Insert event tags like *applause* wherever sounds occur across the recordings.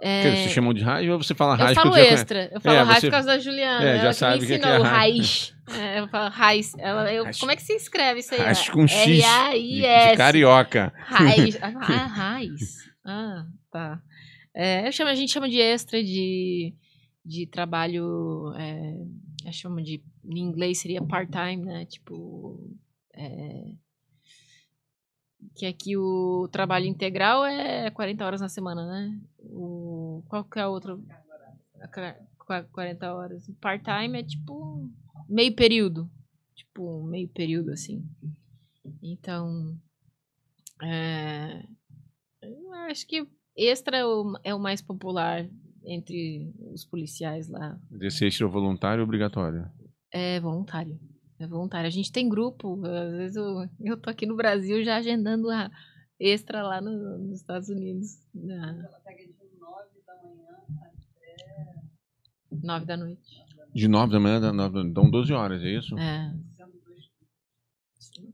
É... Que se chamam de raiz ou você fala raiz? Eu falo extra. Eu é, falo é, raiz você... por causa da Juliana. É, já ela sabe que me ensinou que é raiz. é, eu falo raiz. Ela, eu, raiz. Como é que se escreve isso aí? Raiz é com X. R-A-I-S. De, carioca. Raiz. *laughs* Ah, ah, raiz. Ah, tá. É, chamo, a gente chama de extra de, de trabalho. É, eu chamo de. Em inglês seria part-time, né? Tipo. É, que aqui o trabalho integral é 40 horas na semana, né? O, qual que é a outra? 40 horas. Part-time é tipo meio período. Tipo, meio período, assim. Então. É, eu acho que extra é o é mais popular entre os policiais lá. Desse extra voluntário ou obrigatório? É voluntário. É voluntário. A gente tem grupo. Às vezes eu, eu tô aqui no Brasil já agendando a extra lá no, nos Estados Unidos. Ela pega de 9 da manhã até 9 da noite. De 9 da manhã, da nove então 12 horas, é isso? É.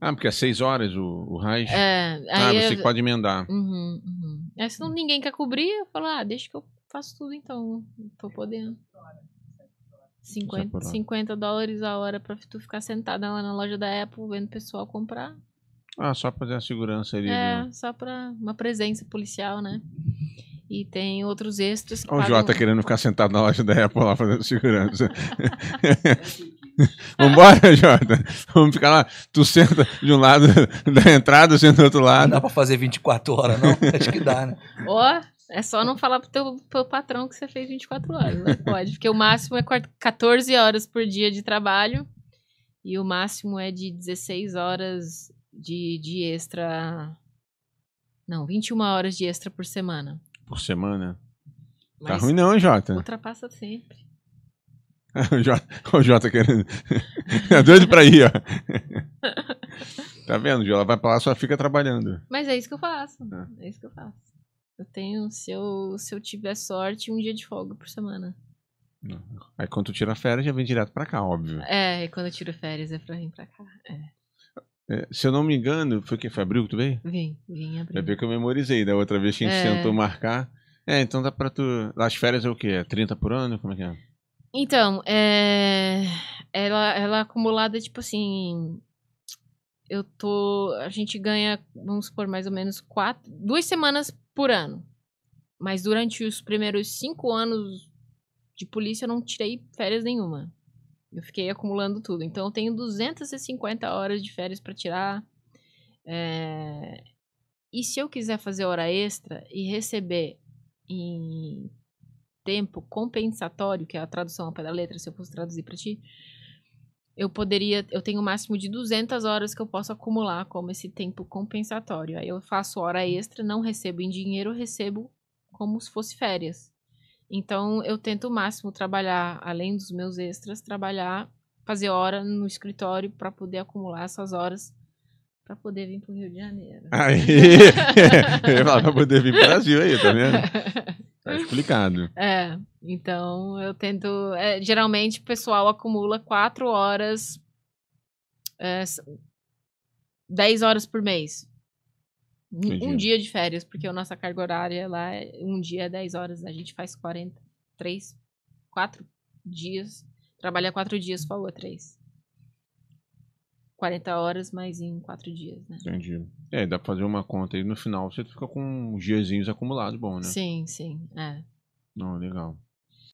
Ah, porque é 6 horas o, o Reich. É, ah, você eu... pode emendar. Uhum, uhum. É, se não ninguém quer cobrir, eu falo, ah, deixa que eu faço tudo então. tô podendo. 50, 50 dólares a hora pra tu ficar sentada lá na loja da Apple vendo o pessoal comprar. Ah, só pra ter a segurança ali. É, né? só pra uma presença policial, né? E tem outros extras que. o pagam... Jota querendo ficar sentado na loja da Apple lá fazendo segurança. *laughs* Vambora, Jota. Vamos ficar lá. Tu senta de um lado *laughs* da entrada, senta do outro lado. Não dá pra fazer 24 horas, não? *laughs* Acho que dá, né? Ó, oh, é só não falar pro teu pro patrão que você fez 24 horas, não pode. Porque o máximo é 14 horas por dia de trabalho e o máximo é de 16 horas de, de extra. Não, 21 horas de extra por semana. Por semana? Tá Mas tá ruim não, hein, Jota? Ultrapassa sempre. *laughs* o, Jota, o Jota querendo. é doido pra ir, ó. *laughs* tá vendo, Jô? Ela vai pra lá só fica trabalhando. Mas é isso que eu faço. É, é isso que eu faço. Eu tenho, se eu, se eu tiver sorte, um dia de folga por semana. Uhum. Aí quando tu tira férias, já vem direto pra cá, óbvio. É, quando eu tiro férias é pra vir pra cá. É. É, se eu não me engano, foi que Foi abril que tu veio? Vim, vim é abril. vai ver que eu memorizei da né? outra vez que a gente é... tentou marcar. É, então dá pra tu. As férias é o quê? É 30 por ano? Como é que é? Então, é... Ela, ela é acumulada, tipo assim, eu tô. A gente ganha, vamos supor, mais ou menos quatro, duas semanas por ano. Mas durante os primeiros cinco anos de polícia, eu não tirei férias nenhuma. Eu fiquei acumulando tudo. Então, eu tenho 250 horas de férias para tirar. É... E se eu quiser fazer hora extra e receber em tempo compensatório, que é a tradução ao pé da letra, se eu fosse traduzir para ti, eu poderia, eu tenho o um máximo de 200 horas que eu posso acumular como esse tempo compensatório. Aí eu faço hora extra, não recebo em dinheiro, recebo como se fosse férias. Então eu tento o máximo trabalhar, além dos meus extras, trabalhar, fazer hora no escritório para poder acumular essas horas para poder vir para o Rio de Janeiro. Aí, *laughs* *laughs* para poder vir pro Brasil aí, tá vendo? *laughs* Tá uhum. explicado. é, então eu tento. É, geralmente o pessoal acumula quatro horas. É, 10 horas por mês. Entendi. Um dia de férias, porque a nossa carga horária lá, é, um dia é 10 horas, a gente faz 43, 4 dias, trabalha 4 dias, folga 3. 40 horas, mas em 4 dias, né? Entendi. É, dá pra fazer uma conta aí no final você fica com uns diazinhos acumulados bom, né? Sim, sim, é. Não, legal.